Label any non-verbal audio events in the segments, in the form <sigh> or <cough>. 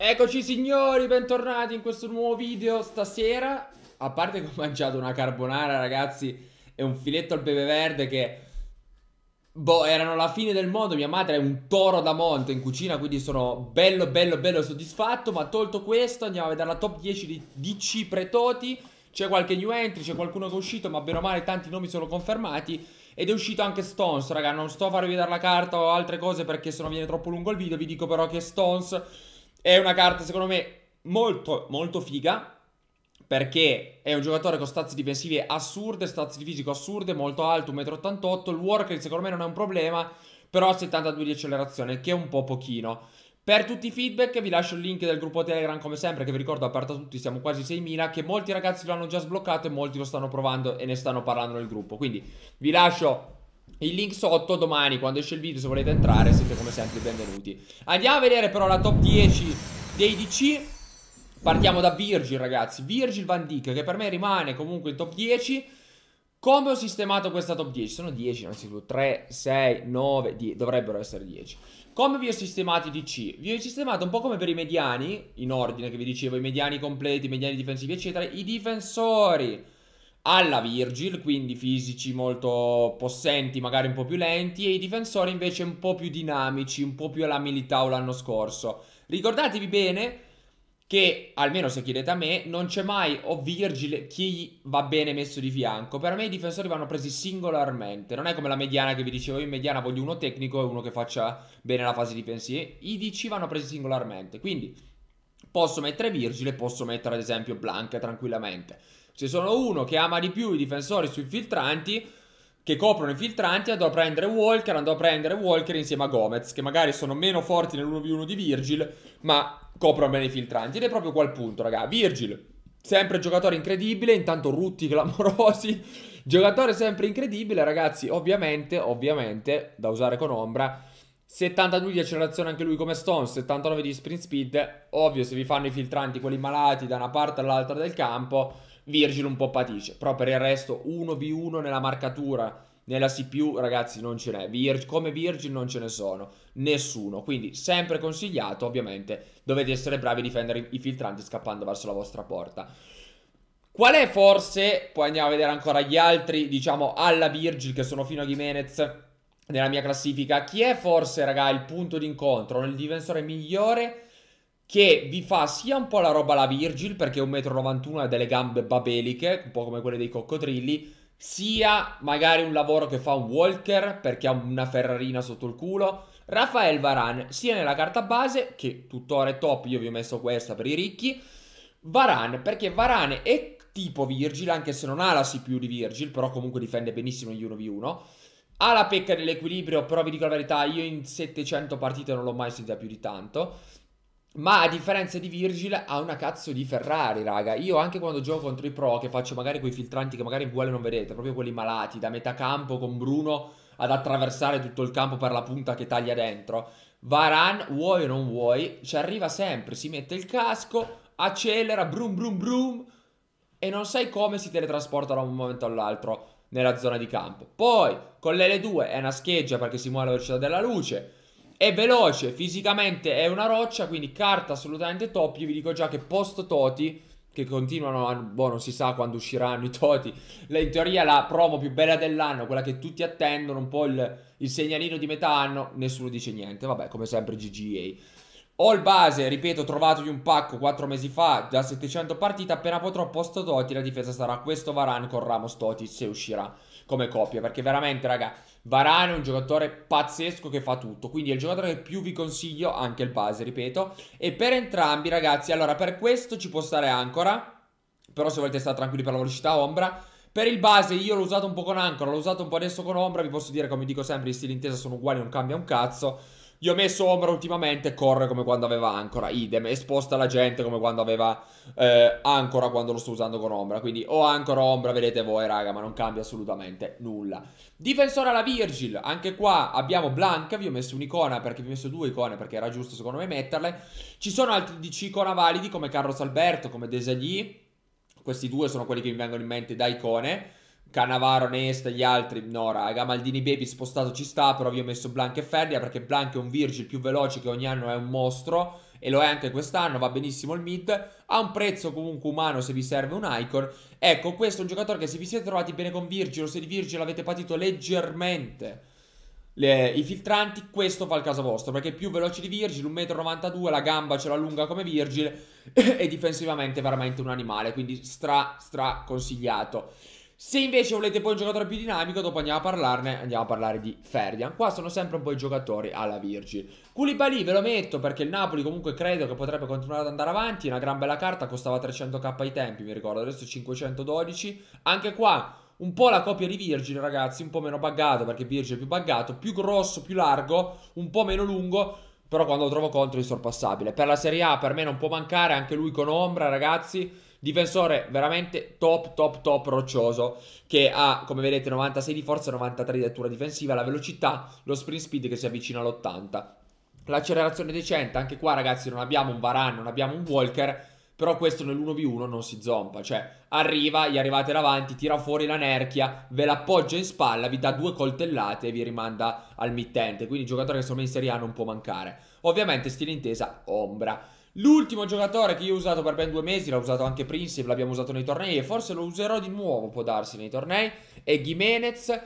Eccoci signori, bentornati in questo nuovo video stasera A parte che ho mangiato una carbonara ragazzi e un filetto al pepe verde che Boh, erano la fine del mondo, mia madre è un toro da monte in cucina Quindi sono bello bello bello soddisfatto Ma tolto questo andiamo a vedere la top 10 di, di Cipretoti C'è qualche new entry, c'è qualcuno che è uscito Ma bene o male tanti nomi sono confermati ed è uscito anche Stones, raga, non sto a farvi vedere la carta o altre cose perché se no viene troppo lungo il video, vi dico però che Stones è una carta, secondo me, molto, molto figa. Perché è un giocatore con stazze difensive assurde, stazze di fisico assurde, molto alto, 1,88 m. Il worker secondo me non è un problema, però ha 72 di accelerazione, che è un po' pochino. Per tutti i feedback vi lascio il link del gruppo Telegram come sempre che vi ricordo aperto a tutti, siamo quasi 6.000 che molti ragazzi l'hanno già sbloccato e molti lo stanno provando e ne stanno parlando nel gruppo. Quindi vi lascio il link sotto domani quando esce il video se volete entrare siete come sempre benvenuti Andiamo a vedere però la top 10 dei DC Partiamo da Virgil ragazzi Virgil Van Dijk che per me rimane comunque in top 10 Come ho sistemato questa top 10? Sono 10 innanzitutto 3, 6, 9, 10 Dovrebbero essere 10 Come vi ho sistemato i DC? Vi ho sistemato un po' come per i mediani In ordine che vi dicevo I mediani completi, i mediani difensivi eccetera I difensori alla Virgil, quindi fisici molto possenti, magari un po' più lenti, e i difensori invece un po' più dinamici, un po' più alla Militao l'anno scorso. Ricordatevi bene che, almeno se chiedete a me, non c'è mai o Virgil chi va bene messo di fianco. Per me i difensori vanno presi singolarmente, non è come la mediana che vi dicevo, io in mediana voglio uno tecnico e uno che faccia bene la fase difensiva. I DC vanno presi singolarmente, quindi posso mettere Virgil e posso mettere ad esempio Blanca tranquillamente se sono uno che ama di più i difensori sui filtranti, che coprono i filtranti, andrò a prendere Walker, andrò a prendere Walker insieme a Gomez, che magari sono meno forti nell'1v1 di Virgil, ma coprono bene i filtranti. Ed è proprio quel punto, raga. Virgil, sempre giocatore incredibile, intanto rutti clamorosi. <laughs> Giocatore sempre incredibile, ragazzi, ovviamente, ovviamente, da usare con ombra 72 di accelerazione anche lui come Stone, 79 di sprint speed. Ovvio, se vi fanno i filtranti quelli malati da una parte all'altra del campo, Virgil un po' patisce, Però per il resto 1v1 nella marcatura, nella CPU, ragazzi, non ce n'è. Virg come Virgil non ce ne sono, nessuno. Quindi sempre consigliato, ovviamente, dovete essere bravi a difendere i filtranti scappando verso la vostra porta. Qual è forse, poi andiamo a vedere ancora gli altri, diciamo alla Virgil che sono fino a Jimenez nella mia classifica. Chi è forse, raga, il punto d'incontro, il difensore migliore che vi fa sia un po' la roba la Virgil, perché 1,91 m ha delle gambe babeliche, un po' come quelle dei coccodrilli, sia magari un lavoro che fa un Walker, perché ha una ferrarina sotto il culo. Rafael Varan, sia nella carta base, che tuttora è top, io vi ho messo questa per i ricchi, Varan, perché Varan è tipo Virgil, anche se non ha la CPU di Virgil, però comunque difende benissimo gli 1v1, ha la pecca dell'equilibrio, però vi dico la verità, io in 700 partite non l'ho mai sentita più di tanto. Ma a differenza di Virgil ha una cazzo di Ferrari, raga. Io anche quando gioco contro i pro, che faccio magari quei filtranti che magari in VL non vedete, proprio quelli malati, da metà campo con Bruno ad attraversare tutto il campo per la punta che taglia dentro. Varan, vuoi o non vuoi, ci arriva sempre, si mette il casco, accelera, brum brum brum, e non sai come si teletrasporta da un momento all'altro nella zona di campo. Poi con l'L2 è una scheggia perché si muove alla velocità della luce, è veloce, fisicamente è una roccia, quindi carta assolutamente top. Io vi dico già che post Toti, che continuano a... Boh, non si sa quando usciranno i Toti, in teoria la promo più bella dell'anno, quella che tutti attendono, un po' il, il segnalino di metà anno, nessuno dice niente. Vabbè, come sempre GGA. All base, ripeto, trovato di un pacco 4 mesi fa da 700 partite, appena potrò posto Totti, la difesa sarà questo Varane con Ramos Totti se uscirà come coppia, perché veramente raga, Varane è un giocatore pazzesco che fa tutto, quindi è il giocatore che più vi consiglio, anche il base, ripeto, e per entrambi ragazzi, allora per questo ci può stare ancora, però se volete stare tranquilli per la velocità ombra, per il base io l'ho usato un po' con Ancora, l'ho usato un po' adesso con Ombra, vi posso dire come dico sempre, i stili intesa sono uguali, non cambia un cazzo. Gli ho messo ombra ultimamente, corre come quando aveva Ancora, idem, e sposta la gente come quando aveva eh, Ancora quando lo sto usando con Ombra. Quindi o Ancora o Ombra, vedete voi raga, ma non cambia assolutamente nulla. Difensore alla Virgil, anche qua abbiamo Blanca, vi ho messo un'icona perché vi ho messo due icone perché era giusto secondo me metterle. Ci sono altri DC icona validi come Carlos Alberto, come Desagli. Questi due sono quelli che mi vengono in mente da icone. Canavaro, Nesta, gli altri, no raga, Maldini Baby spostato ci sta, però vi ho messo Blanca e Ferdia perché Blanca è un Virgil più veloce che ogni anno è un mostro e lo è anche quest'anno, va benissimo il mid, ha un prezzo comunque umano se vi serve un icon. Ecco, questo è un giocatore che se vi siete trovati bene con Virgil o se di Virgil avete patito leggermente le, i filtranti, questo fa il caso vostro, perché è più veloce di Virgil, 1,92m, la gamba ce l'ha lunga come Virgil <coughs> e difensivamente veramente un animale, quindi stra stra consigliato. Se invece volete poi un giocatore più dinamico, dopo andiamo a parlarne, andiamo a parlare di Ferdian. Qua sono sempre un po' i giocatori alla Virgil. Koulibaly ve lo metto perché il Napoli comunque credo che potrebbe continuare ad andare avanti, una gran bella carta, costava 300k ai tempi, mi ricordo, adesso 512. Anche qua un po' la copia di Virgil, ragazzi, un po' meno buggato perché Virgil è più buggato, più grosso, più largo, un po' meno lungo. Però quando lo trovo contro è insorpassabile. Per la Serie A per me non può mancare, anche lui con ombra, ragazzi difensore veramente top, top, top roccioso, che ha, come vedete, 96 di forza, 93 di lettura difensiva, la velocità, lo sprint speed che si avvicina all'80. L'accelerazione decente, anche qua ragazzi non abbiamo un Varane, non abbiamo un Walker, però questo nell'1v1 non si zompa, cioè arriva, gli arrivate davanti, tira fuori l'anerchia, ve l'appoggia in spalla, vi dà due coltellate e vi rimanda al mittente, quindi giocatore che secondo in Serie A non può mancare. Ovviamente stile intesa ombra. L'ultimo giocatore che io ho usato per ben due mesi, l'ho usato anche Prince, l'abbiamo usato nei tornei e forse lo userò di nuovo, può darsi, nei tornei, è Gimenez,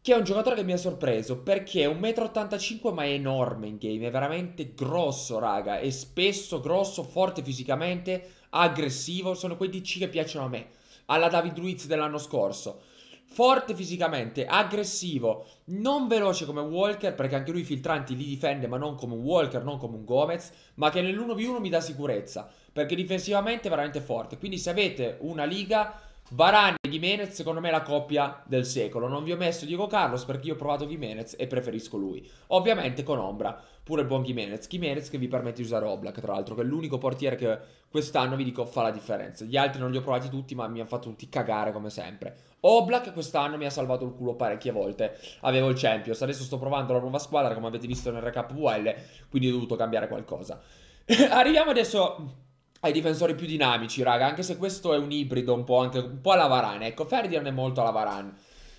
che è un giocatore che mi ha sorpreso perché è 1,85 m ma è enorme in game, è veramente grosso, raga, è spesso grosso, forte fisicamente, aggressivo, sono quei DC che piacciono a me, alla David Ruiz dell'anno scorso forte fisicamente, aggressivo, non veloce come Walker, perché anche lui filtranti li difende, ma non come un Walker, non come un Gomez, ma che nell'1v1 mi dà sicurezza, perché difensivamente è veramente forte. Quindi se avete una liga Varane e Jimenez, secondo me, è la coppia del secolo. Non vi ho messo Diego Carlos perché io ho provato Jimenez e preferisco lui. Ovviamente con Ombra, pure il buon Jimenez. Jimenez che vi permette di usare Oblak, tra l'altro, che è l'unico portiere che quest'anno, vi dico, fa la differenza. Gli altri non li ho provati tutti, ma mi hanno fatto tutti cagare come sempre. Oblak quest'anno mi ha salvato il culo parecchie volte. Avevo il Champions, adesso sto provando la nuova squadra, come avete visto nel recap VL, quindi ho dovuto cambiare qualcosa. <laughs> Arriviamo adesso ai difensori più dinamici, raga. Anche se questo è un ibrido un po', anche, un po alla Varane. Ecco, Ferdinand è molto alla Varane.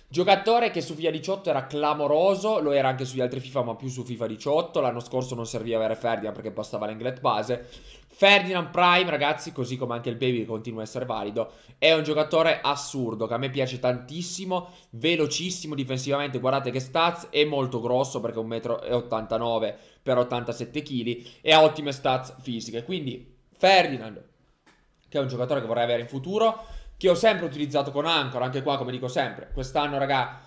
Giocatore che su FIFA 18 era clamoroso, lo era anche sugli altri FIFA, ma più su FIFA 18. L'anno scorso non serviva avere Ferdinand perché bastava l'Englet base. Ferdinand Prime, ragazzi, così come anche il Baby che continua a essere valido, è un giocatore assurdo che a me piace tantissimo, velocissimo difensivamente, guardate che stats, è molto grosso perché è 1,89 m per 87 kg e ha ottime stats fisiche, quindi Ferdinand, che è un giocatore che vorrei avere in futuro, che ho sempre utilizzato con Anchor, anche qua come dico sempre, quest'anno raga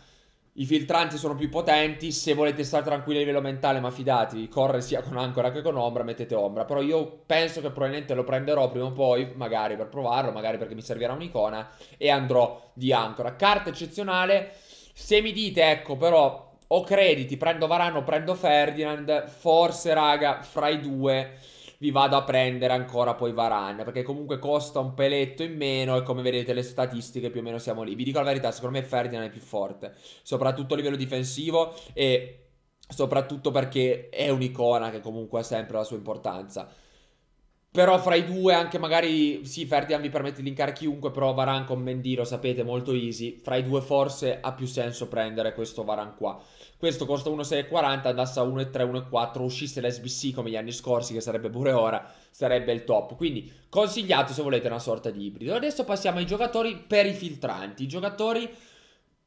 i filtranti sono più potenti, se volete stare tranquilli a livello mentale, ma fidati, corre sia con Ancora che con Ombra, mettete Ombra, però io penso che probabilmente lo prenderò prima o poi, magari per provarlo, magari perché mi servirà un'icona, e andrò di Ancora. Carta eccezionale, se mi dite, ecco, però, o crediti, prendo Varano, prendo Ferdinand, forse raga, fra i due vi vado a prendere ancora poi Varane, perché comunque costa un peletto in meno e come vedete le statistiche più o meno siamo lì. Vi dico la verità, secondo me Ferdinand è più forte, soprattutto a livello difensivo e soprattutto perché è un'icona che comunque ha sempre la sua importanza. Però fra i due, anche magari, sì, Ferdinand vi permette di linkare chiunque, però Varan con Mendy, lo sapete, molto easy. Fra i due forse ha più senso prendere questo Varan qua questo costa 1,640, andasse a 1,3, 1,4, uscisse l'SBC come gli anni scorsi, che sarebbe pure ora, sarebbe il top. Quindi consigliato se volete una sorta di ibrido. Adesso passiamo ai giocatori per i filtranti, giocatori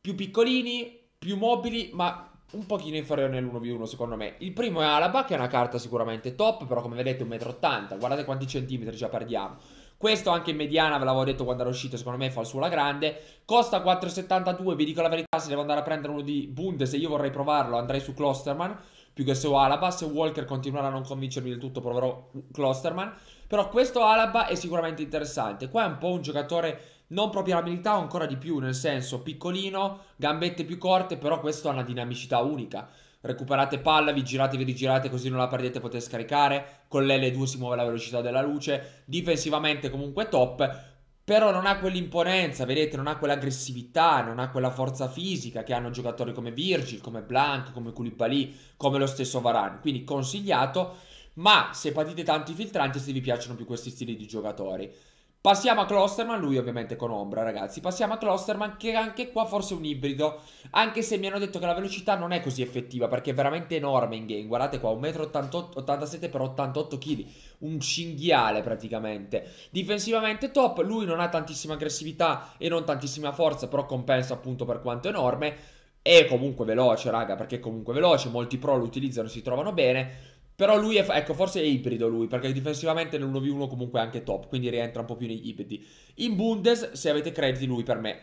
più piccolini, più mobili, ma un pochino inferiore nell'1v1 secondo me. Il primo è Alaba, che è una carta sicuramente top, però come vedete 1,80 m, guardate quanti centimetri già perdiamo. Questo anche in mediana, ve l'avevo detto quando era uscito, secondo me fa il suo la grande. Costa 4,72, vi dico la verità, se devo andare a prendere uno di Bundes se io vorrei provarlo andrei su Klosterman più che su Alaba. Se Walker continuerà a non convincermi del tutto, proverò Klosterman. Però questo Alaba è sicuramente interessante. Qua è un po' un giocatore non proprio abilità, ancora di più, nel senso piccolino, gambette più corte, però questo ha una dinamicità unica recuperate palla, vi girate, vi rigirate così non la perdete, potete scaricare, con l'L2 si muove la velocità della luce, difensivamente comunque top, però non ha quell'imponenza, vedete, non ha quell'aggressività, non ha quella forza fisica che hanno giocatori come Virgil, come Blanc, come Koulibaly, come lo stesso Varane, quindi consigliato, ma se patite tanto i filtranti se vi piacciono più questi stili di giocatori. Passiamo a Klosterman, lui ovviamente con ombra ragazzi, passiamo a Klosterman che anche qua forse è un ibrido, anche se mi hanno detto che la velocità non è così effettiva perché è veramente enorme in game, guardate qua, 1,87m per 88kg, un cinghiale praticamente, difensivamente top, lui non ha tantissima aggressività e non tantissima forza però compensa appunto per quanto enorme, è comunque veloce raga perché è comunque veloce, molti pro lo utilizzano e si trovano bene, però lui è, ecco, forse è ibrido lui, perché difensivamente nell'1v1 comunque è anche top, quindi rientra un po' più negli ibridi. In Bundes, se avete crediti, lui per me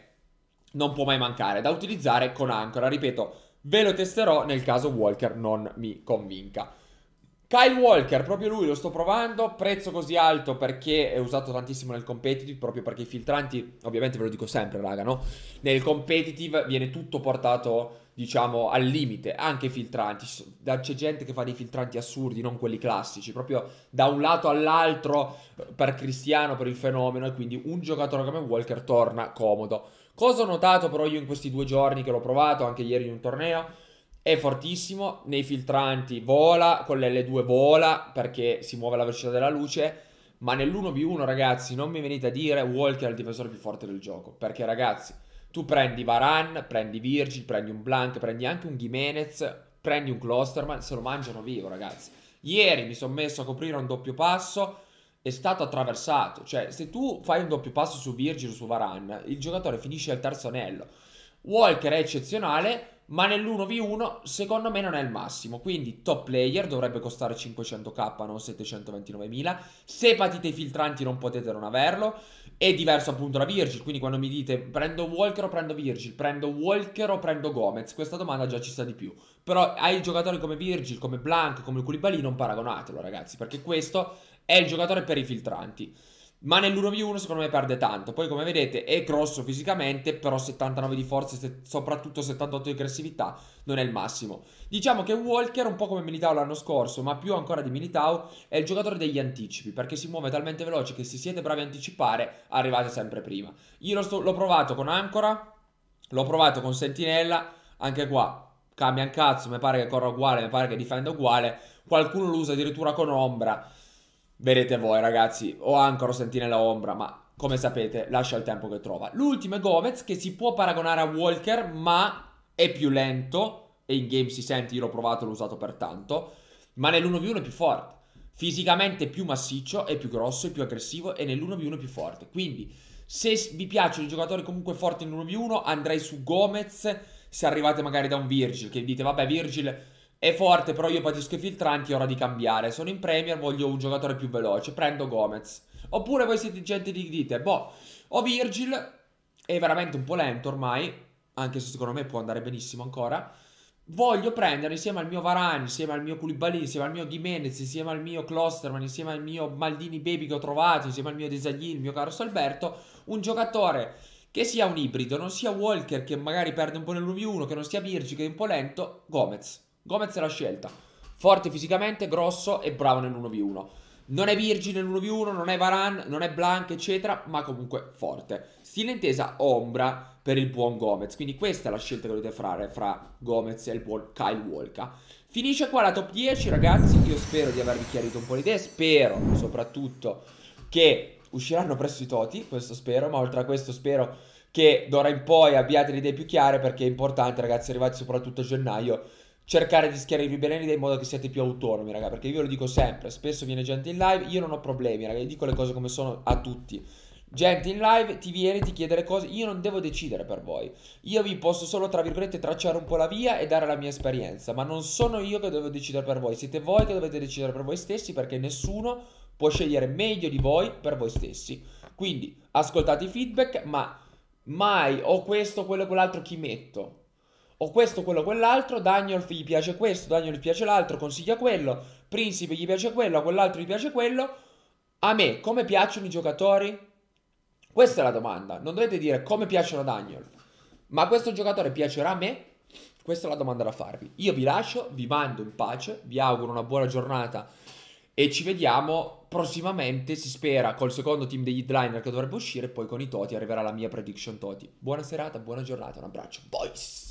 non può mai mancare, da utilizzare con Ancora. Ripeto, ve lo testerò nel caso Walker non mi convinca. Kyle Walker, proprio lui lo sto provando, prezzo così alto perché è usato tantissimo nel competitive, proprio perché i filtranti, ovviamente ve lo dico sempre raga, no? Nel competitive viene tutto portato diciamo, al limite, anche i filtranti. C'è gente che fa dei filtranti assurdi, non quelli classici, proprio da un lato all'altro eh, per Cristiano, per il fenomeno, e quindi un giocatore come Walker torna comodo. Cosa ho notato però io in questi due giorni che l'ho provato, anche ieri in un torneo, è fortissimo, nei filtranti vola, con l'L2 vola perché si muove alla velocità della luce, ma nell'1v1 ragazzi non mi venite a dire Walker è il difensore più forte del gioco, perché ragazzi tu prendi Varan, prendi Virgil, prendi un Blank, prendi anche un Jimenez, prendi un Klosterman, se lo mangiano vivo, ragazzi. Ieri mi sono messo a coprire un doppio passo, è stato attraversato. Cioè, se tu fai un doppio passo su Virgil o su Varan, il giocatore finisce al terzo anello. Walker è eccezionale, ma nell'1v1 secondo me non è il massimo, quindi top player dovrebbe costare 500k, non 729.000, se patite i filtranti non potete non averlo, è diverso appunto da Virgil, quindi quando mi dite prendo Walker o prendo Virgil, prendo Walker o prendo Gomez, questa domanda già ci sta di più, però ai giocatori come Virgil, come Blank, come Koulibaly non paragonatelo ragazzi, perché questo è il giocatore per i filtranti ma nell'1v1 secondo me perde tanto. Poi come vedete è grosso fisicamente, però 79 di forza e soprattutto 78 di aggressività non è il massimo. Diciamo che Walker, un po' come Militao l'anno scorso, ma più ancora di Militao, è il giocatore degli anticipi, perché si muove talmente veloce che se siete bravi a anticipare arrivate sempre prima. Io l'ho provato con Ancora, l'ho provato con Sentinella, anche qua cambia un cazzo, mi pare che corra uguale, mi pare che difenda uguale, qualcuno lo usa addirittura con Ombra. Vedete voi ragazzi, o ho Ancaro Sentinella Ombra, ma come sapete lascia il tempo che trova. L'ultimo è Gomez che si può paragonare a Walker, ma è più lento e in game si sente, io l'ho provato e l'ho usato per tanto, ma nell'1v1 è più forte. Fisicamente è più massiccio, è più grosso, è più aggressivo e nell'1v1 è più forte. Quindi se vi piacciono i giocatori comunque forti nell'1v1 andrei su Gomez se arrivate magari da un Virgil che dite vabbè Virgil è forte, però io patisco i filtranti, è ora di cambiare. Sono in Premier, voglio un giocatore più veloce, prendo Gomez. Oppure voi siete gente di dite, boh, ho Virgil, è veramente un po' lento ormai, anche se secondo me può andare benissimo ancora. Voglio prendere insieme al mio Varane, insieme al mio Koulibaly, insieme al mio Jimenez, insieme al mio Klosterman, insieme al mio Maldini Baby che ho trovato, insieme al mio Desagli, il mio caro Salberto, un giocatore che sia un ibrido, non sia Walker che magari perde un po' nell'1v1, che non sia Virgil che è un po' lento, Gomez. Gomez è la scelta. Forte fisicamente, grosso e bravo nell'1v1. Non è Virgin nell'1v1, non è Varan, non è Blank, eccetera, ma comunque forte. Stile intesa ombra per il buon Gomez. Quindi questa è la scelta che dovete fare fra Gomez e il buon Kyle Walker. Finisce qua la top 10, ragazzi. Io spero di avervi chiarito un po' le idee. Spero soprattutto che usciranno presto i Toti, questo spero, ma oltre a questo spero che d'ora in poi abbiate le idee più chiare perché è importante, ragazzi, arrivati soprattutto a gennaio cercare di schiare i l'idea in modo che siate più autonomi, raga, perché io lo dico sempre, spesso viene gente in live, io non ho problemi, raga, io dico le cose come sono a tutti. Gente in live ti viene, ti chiede le cose, io non devo decidere per voi. Io vi posso solo, tra virgolette, tracciare un po' la via e dare la mia esperienza, ma non sono io che devo decidere per voi, siete voi che dovete decidere per voi stessi perché nessuno può scegliere meglio di voi per voi stessi. Quindi ascoltate i feedback, ma mai o questo, quello o quell'altro chi metto o questo, quello, quell'altro, Daniel gli piace questo, Daniel gli piace l'altro, consiglia quello, Principe gli piace quello, a quell'altro gli piace quello. A me come piacciono i giocatori? Questa è la domanda. Non dovete dire come piacciono a Daniel, ma questo giocatore piacerà a me? Questa è la domanda da farvi. Io vi lascio, vi mando in pace, vi auguro una buona giornata e ci vediamo prossimamente, si spera, col secondo team degli headliner che dovrebbe uscire, poi con i Toti arriverà la mia prediction Toti. Buona serata, buona giornata, un abbraccio. Boys!